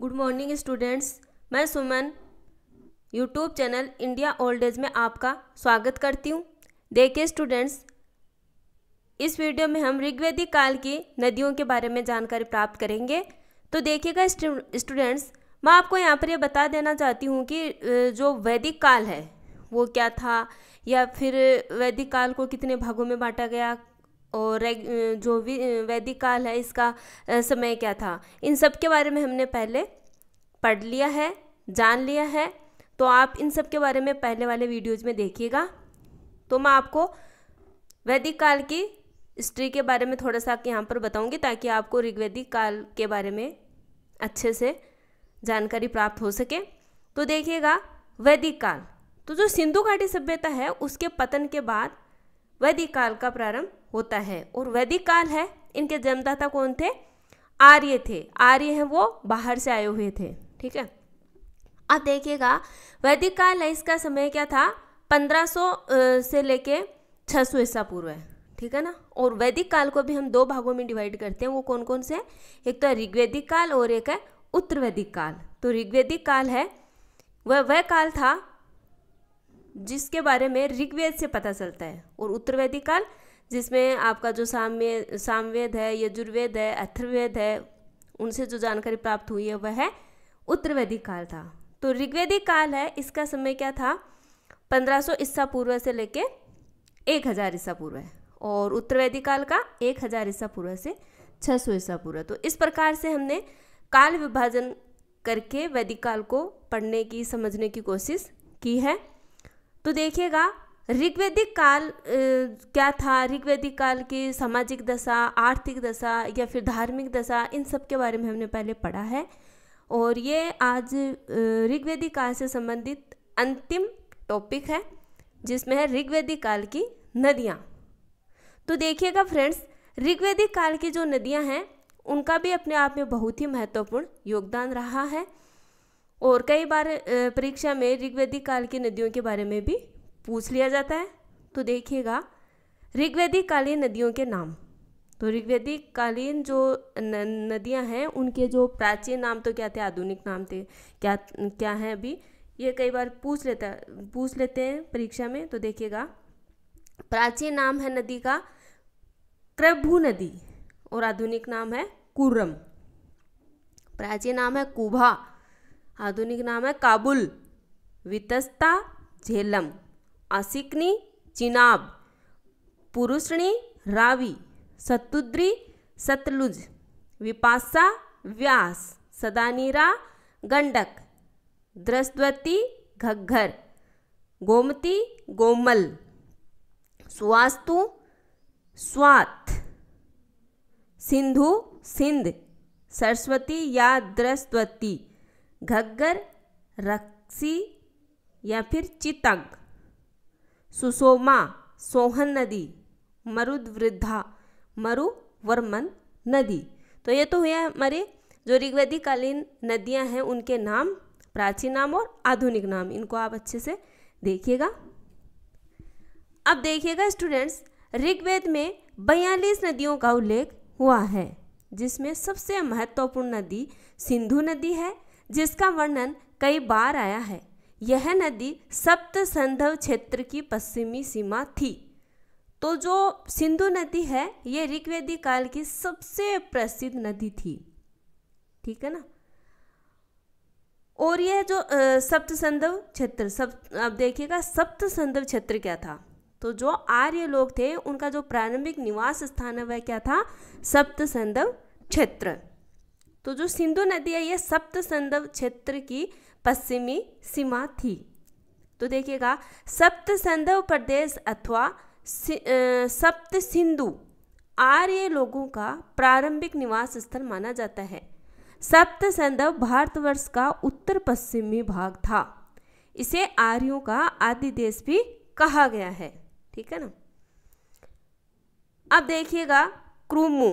good morning students मैं Suman YouTube channel India old age में आपका स्वागत करती हूँ देखिए स्टूडेंट्स इस वीडियो में हम ऋग्वैदिक काल की नदियों के बारे में जानकारी प्राप्त करेंगे तो देखिएगा स्टूडेंट्स मैं आपको यहाँ पर यह बता देना चाहती हूँ कि जो वैदिक काल है वो क्या था या फिर वैदिक काल को कितने भागों में बांटा गया और जो भी वैदिक काल है इसका समय क्या था इन सब के बारे में हमने पहले पढ़ लिया है जान लिया है तो आप इन सब के बारे में पहले वाले वीडियोज़ में देखिएगा तो मैं आपको वैदिक काल की हिस्ट्री के बारे में थोड़ा सा यहाँ पर बताऊँगी ताकि आपको ऋग्वैदिक काल के बारे में अच्छे से जानकारी प्राप्त हो सके तो देखिएगा वैदिक काल तो जो सिंधु घाटी सभ्यता है उसके पतन के बाद वैदिक काल का प्रारंभ होता है और वैदिक काल है इनके जन्मदाता कौन थे आर्य थे आर्य हैं वो बाहर से आए हुए थे ठीक है अब देखिएगा वैदिक काल है इसका समय क्या था 1500 से लेके 600 सौ ईसा पूर्व है ठीक है ना और वैदिक काल को भी हम दो भागों में डिवाइड करते हैं वो कौन कौन से एक तो ऋग्वेदिक काल और एक है उत्तर वैदिक काल तो ऋग्वेदिक काल है वह वह काल था जिसके बारे में ऋग्वेद से पता चलता है और उत्तर वैदिक काल जिसमें आपका जो साम्य सामवेद है यजुर्वेद है अथर्वेद है उनसे जो जानकारी प्राप्त हुई है वह है उत्तर वैदिक काल था तो ऋग्वेदिक काल है इसका समय क्या था 1500 ईसा पूर्व से लेके 1000 ईसा पूर्व है और उत्तर वैदिक काल का 1000 ईसा पूर्व से 600 ईसा पूर्व तो इस प्रकार से हमने काल विभाजन करके वैदिक काल को पढ़ने की समझने की कोशिश की है तो देखिएगा ऋग्वेदिक काल क्या था ऋग्वेदिक काल की सामाजिक दशा आर्थिक दशा या फिर धार्मिक दशा इन सब के बारे में हमने पहले पढ़ा है और ये आज ऋग्वेदिक काल से संबंधित अंतिम टॉपिक है जिसमें है ऋग्वेदिक काल की नदियाँ तो देखिएगा फ्रेंड्स ऋग्वेदिक काल की जो नदियाँ हैं उनका भी अपने आप में बहुत ही महत्वपूर्ण योगदान रहा है और कई बार परीक्षा में ऋग्वेदिक काल की नदियों के बारे में भी पूछ लिया जाता है तो देखिएगा ऋग्वैदिक कालीन नदियों के नाम तो ऋग्वैदिक कालीन जो नदियां हैं उनके जो प्राचीन नाम तो क्या थे आधुनिक नाम थे क्या क्या हैं अभी ये कई बार पूछ लेता पूछ लेते हैं परीक्षा में तो देखिएगा प्राचीन नाम है नदी का क्रभु नदी और आधुनिक नाम है कुर्रम प्राचीन नाम है कुभा आधुनिक नाम है काबुल वितस्ता झेलम आसिकनी चिनाब पुरुषणी रावी सतुद्री सतलुज विपासा व्यास सदानीरा गंडक द्रस्वती घग्घर गोमती गोमल सुवास्तु स्वात सिंधु सिंध सरस्वती या द्रस्वती घग्गर रक्सी या फिर चितग सुसोमा सोहन नदी मरुद्वृद्धा मरुवर्मन मरु वर्मन नदी तो ये तो हुए हमारे जो ऋग्वेदी कालीन नदियाँ हैं उनके नाम प्राचीन नाम और आधुनिक नाम इनको आप अच्छे से देखिएगा अब देखिएगा स्टूडेंट्स ऋग्वेद में बयालीस नदियों का उल्लेख हुआ है जिसमें सबसे महत्वपूर्ण नदी सिंधु नदी है जिसका वर्णन कई बार आया है यह नदी सप्त संधव क्षेत्र की पश्चिमी सीमा थी तो जो सिंधु नदी है यह ऋग्वेदी काल की सबसे प्रसिद्ध नदी थी ठीक है ना और यह जो सप्त संधव क्षेत्र सब आप देखिएगा सप्त संधव क्षेत्र क्या था तो जो आर्य लोग थे उनका जो प्रारंभिक निवास स्थान है वह क्या था सप्त संधव क्षेत्र तो जो सिंधु नदी है यह सप्त संधव क्षेत्र की पश्चिमी सीमा थी तो देखिएगा सप्त संधव प्रदेश अथवा सप्त सिंधु आर्य लोगों का प्रारंभिक निवास स्थल माना जाता है सप्त संधव भारतवर्ष का उत्तर पश्चिमी भाग था इसे आर्यों का आदि देश भी कहा गया है ठीक है ना अब देखिएगा क्रूमु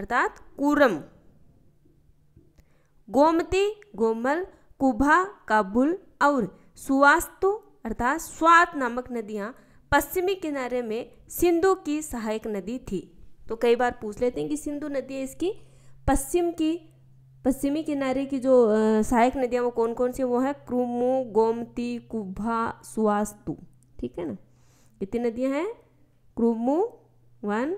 अर्थात कूरम गोमती गोमल कुभा काबुल और सुवास्तु अर्थात स्वात नामक नदियाँ पश्चिमी किनारे में सिंधु की सहायक नदी थी तो कई बार पूछ लेते हैं कि सिंधु नदी है इसकी पश्चिम की पश्चिमी किनारे की जो सहायक नदियाँ वो कौन कौन सी वो है क्रुमु गोमती कुभा सुवास्तु ठीक है ना कितनी नदियाँ हैं Krumu one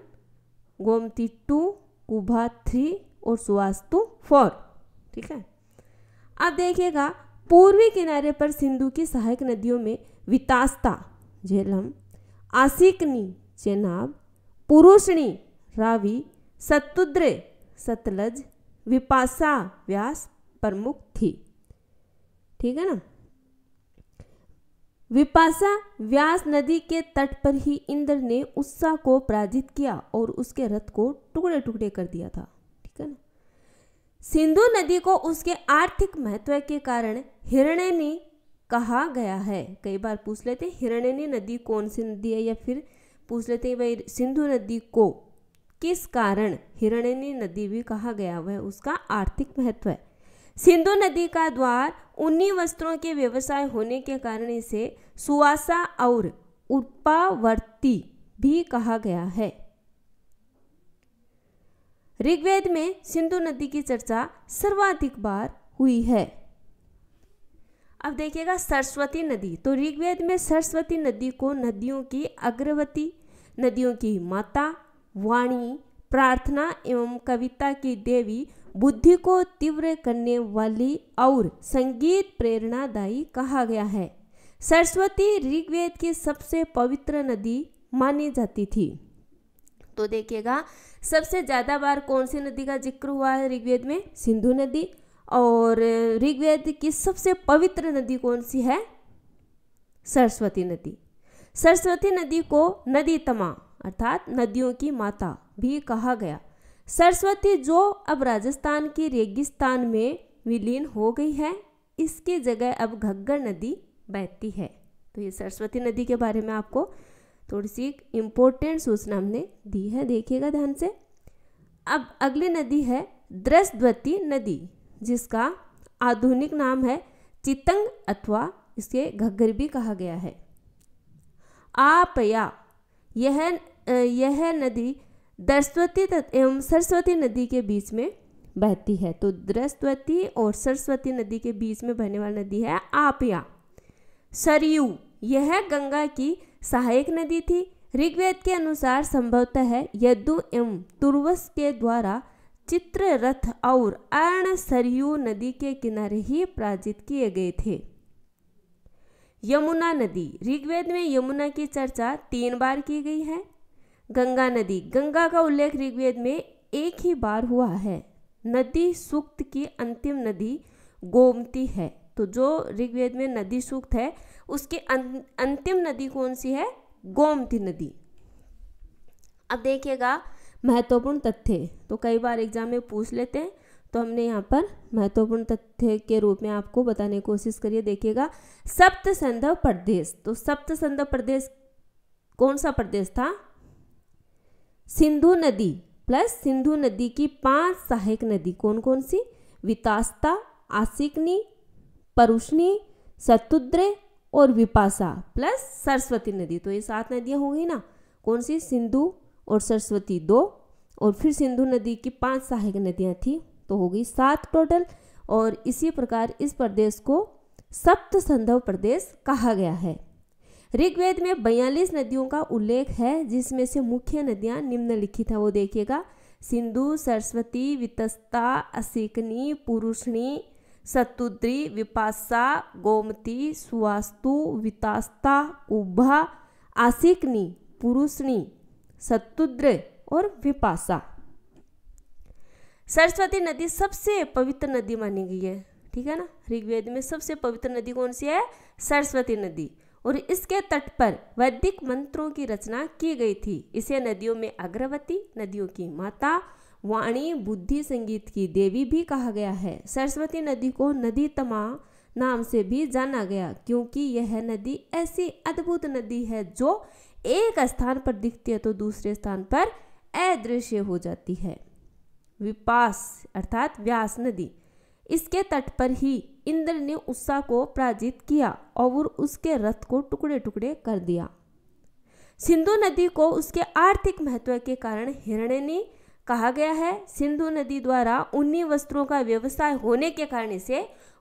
Gomti two Kubha three और सुवास्तु फोर ठीक है अब देखिएगा पूर्वी किनारे पर सिंधु की सहायक नदियों में वितास्ता झेलम आसिकनी चेनाब पुरुषणी रावी सतुद्रे सतलज विपासा व्यास प्रमुख थी ठीक है ना विपासा व्यास नदी के तट पर ही इंद्र ने उत्साह को पराजित किया और उसके रथ को टुकड़े टुकड़े कर दिया था सिंधु नदी को उसके आर्थिक महत्व के कारण हिरणनी कहा गया है कई बार पूछ लेते हिरणनी नदी कौन सी नदी है या फिर पूछ लेते भाई सिंधु नदी को किस कारण हिरणनी नदी भी कहा गया वह है उसका आर्थिक महत्व है सिंधु नदी का द्वार उन्नी वस्त्रों के व्यवसाय होने के कारण इसे सुवासा और उत्पावर्ती भी कहा गया है ऋग्वेद में सिंधु नदी की चर्चा सर्वाधिक बार हुई है अब देखिएगा सरस्वती नदी तो ऋग्वेद में सरस्वती नदी को नदियों की अग्रवती नदियों की माता वाणी प्रार्थना एवं कविता की देवी बुद्धि को तीव्र करने वाली और संगीत प्रेरणादायी कहा गया है सरस्वती ऋग्वेद की सबसे पवित्र नदी मानी जाती थी तो देखिएगा सबसे ज़्यादा बार कौन सी नदी का जिक्र हुआ है ऋग्वेद में सिंधु नदी और ऋग्वेद की सबसे पवित्र नदी कौन सी है सरस्वती नदी सरस्वती नदी को नदी तमा अर्थात नदियों की माता भी कहा गया सरस्वती जो अब राजस्थान की रेगिस्तान में विलीन हो गई है इसकी जगह अब घग्गर नदी बहती है तो ये सरस्वती नदी के बारे में आपको थोड़ी सी एक इम्पोर्टेंट सूचना हमने दी है देखिएगा ध्यान से अब अगली नदी है द्रसद्वती नदी जिसका आधुनिक नाम है चितंग अथवा इसके घग्गर भी कहा गया है आपया यह यह नदी दरस्वती एवं सरस्वती नदी के बीच में बहती है तो द्रस्वती और सरस्वती नदी के बीच में बहने वाली नदी है आपया सरयू यह गंगा की सहायक नदी थी ऋग्वेद के अनुसार संभवतः है यदु एवं तुर्वस के द्वारा चित्ररथ और अर्ण सरयू नदी के किनारे ही पराजित किए गए थे यमुना नदी ऋग्वेद में यमुना की चर्चा तीन बार की गई है गंगा नदी गंगा का उल्लेख ऋग्वेद में एक ही बार हुआ है नदी सूक्त की अंतिम नदी गोमती है तो जो ऋग्वेद में नदी सूक्त है उसकी अं-, अंतिम नदी कौन सी है गोमती नदी अब देखिएगा महत्वपूर्ण तथ्य तो कई बार एग्जाम में पूछ लेते हैं तो हमने यहाँ पर महत्वपूर्ण तथ्य के रूप में आपको बताने की कोशिश करिए देखिएगा सप्त संधव प्रदेश तो सप्त संधव प्रदेश कौन सा प्रदेश था सिंधु नदी प्लस सिंधु नदी की पांच सहायक नदी कौन कौन सी वितास्ता आसिकनी परुष्णी सतुद्र और विपासा प्लस सरस्वती नदी तो ये सात नदियाँ होंगी ना कौन सी सिंधु और सरस्वती दो और फिर सिंधु नदी की पांच सहायक नदियाँ थी तो हो गई सात टोटल और इसी प्रकार इस प्रदेश को सप्त संधव प्रदेश कहा गया है ऋग्वेद में बयालीस नदियों का उल्लेख है जिसमें से मुख्य नदियाँ निम्नलिखित है वो देखिएगा सिंधु सरस्वती वितस्ता असिकनी पुरुषणी सतुद्री विपासा गोमती सुवास्तु वितास्ता उभा आसिकनी पुरुषनी सतुद्र और विपासा सरस्वती नदी सबसे पवित्र नदी मानी गई है ठीक है ना ऋग्वेद में सबसे पवित्र नदी कौन सी है सरस्वती नदी और इसके तट पर वैदिक मंत्रों की रचना की गई थी इसे नदियों में अग्रवती नदियों की माता वाणी बुद्धि संगीत की देवी भी कहा गया है सरस्वती नदी को नदी तमा नाम से भी जाना गया क्योंकि यह नदी ऐसी अद्भुत नदी है जो एक स्थान पर दिखती है तो दूसरे स्थान पर अदृश्य हो जाती है विपास अर्थात व्यास नदी इसके तट पर ही इंद्र ने उषा को पराजित किया और उसके रथ को टुकड़े टुकड़े कर दिया सिंधु नदी को उसके आर्थिक महत्व के कारण हिरण्य ने कहा गया है सिंधु नदी द्वारा उन्नी वस्त्रों का व्यवसाय होने के कारण से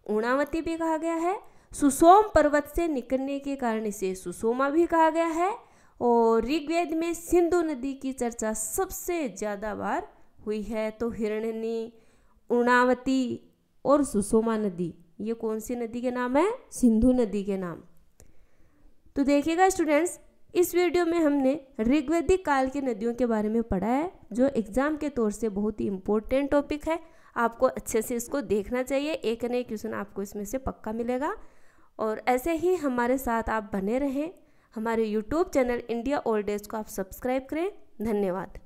उणावती भी कहा गया है सुसोम पर्वत से निकलने के कारण से सुसोमा भी कहा गया है और ऋग्वेद में सिंधु नदी की चर्चा सबसे ज़्यादा बार हुई है तो हिरणनी उणावती और सुसोमा नदी ये कौन सी नदी के नाम है सिंधु नदी के नाम तो देखिएगा स्टूडेंट्स इस वीडियो में हमने ऋग्वेदिक काल की नदियों के बारे में पढ़ा है जो एग्जाम के तौर से बहुत ही इम्पोर्टेंट टॉपिक है आपको अच्छे से इसको देखना चाहिए एक न एक क्वेश्चन आपको इसमें से पक्का मिलेगा और ऐसे ही हमारे साथ आप बने रहें हमारे YouTube channel India old age को आप सब्सक्राइब करें धन्यवाद